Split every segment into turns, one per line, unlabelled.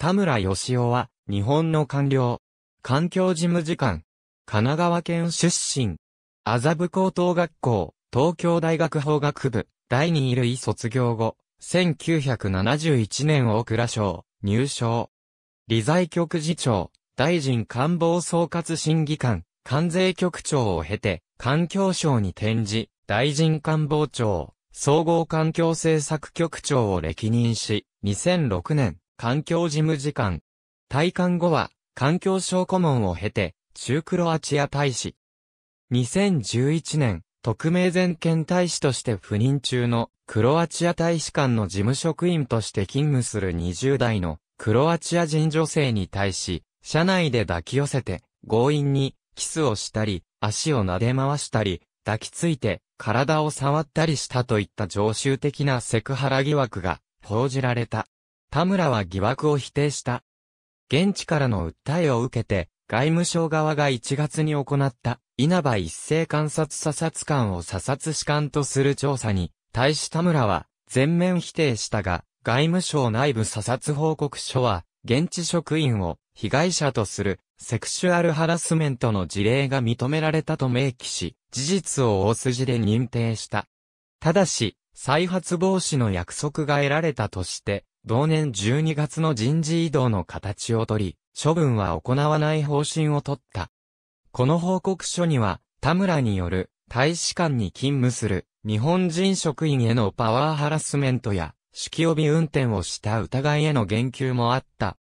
田村義雄は、日本の官僚。環境事務次官。神奈川県出身。麻布高等学校、東京大学法学部、第二類卒業後、1971年大倉省、入省。理財局次長、大臣官房総括審議官、関税局長を経て、環境省に転じ、大臣官房長、総合環境政策局長を歴任し、2006年、環境事務次官。退官後は、環境省顧問を経て、中クロアチア大使。2011年、特命全権大使として赴任中のクロアチア大使館の事務職員として勤務する20代のクロアチア人女性に対し、車内で抱き寄せて強引にキスをしたり、足を撫で回したり、抱きついて体を触ったりしたといった常習的なセクハラ疑惑が報じられた。田村は疑惑を否定した。現地からの訴えを受けて、外務省側が1月に行った、稲葉一斉観察査察官を査察士官とする調査に、対し田村は全面否定したが、外務省内部査察報告書は、現地職員を被害者とするセクシュアルハラスメントの事例が認められたと明記し、事実を大筋で認定した。ただし、再発防止の約束が得られたとして、同年12月の人事異動の形をとり、処分は行わない方針を取った。この報告書には、田村による大使館に勤務する日本人職員へのパワーハラスメントや、酒気帯び運転をした疑いへの言及もあった。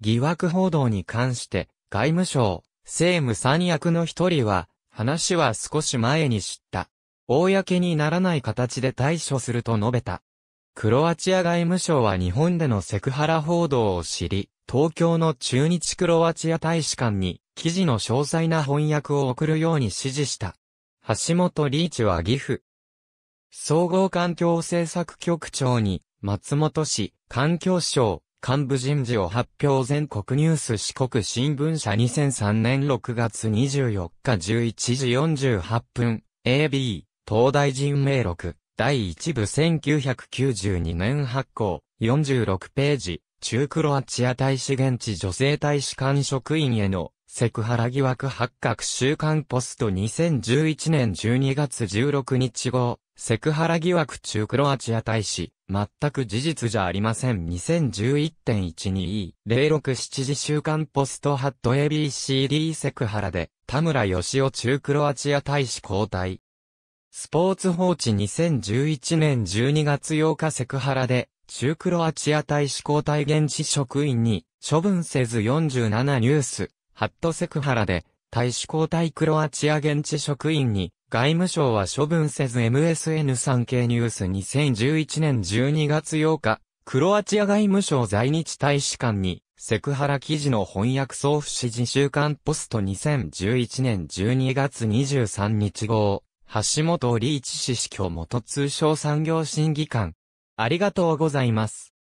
疑惑報道に関して、外務省、政務三役の一人は、話は少し前に知った。公にならない形で対処すると述べた。クロアチア外務省は日本でのセクハラ報道を知り、東京の中日クロアチア大使館に記事の詳細な翻訳を送るように指示した。橋本リーチは岐阜。総合環境政策局長に、松本市、環境省、幹部人事を発表全国ニュース四国新聞社2003年6月24日11時48分、AB、東大人名録。第1部1992年発行、46ページ、中クロアチア大使現地女性大使館職員へのセクハラ疑惑発覚週刊ポスト2011年12月16日号、セクハラ疑惑中クロアチア大使、全く事実じゃありません 2011.12E067 時週刊ポストハット ABCD セクハラで、田村義雄中クロアチア大使交代。スポーツ報知2011年12月8日セクハラで、中クロアチア大使交代現地職員に、処分せず47ニュース、ハットセクハラで、大使交代クロアチア現地職員に、外務省は処分せず MSN3 経ニュース2011年12月8日、クロアチア外務省在日大使館に、セクハラ記事の翻訳送付指示週刊ポスト2011年12月23日号、橋本理一氏市教元通商産業審議官。ありがとうございます。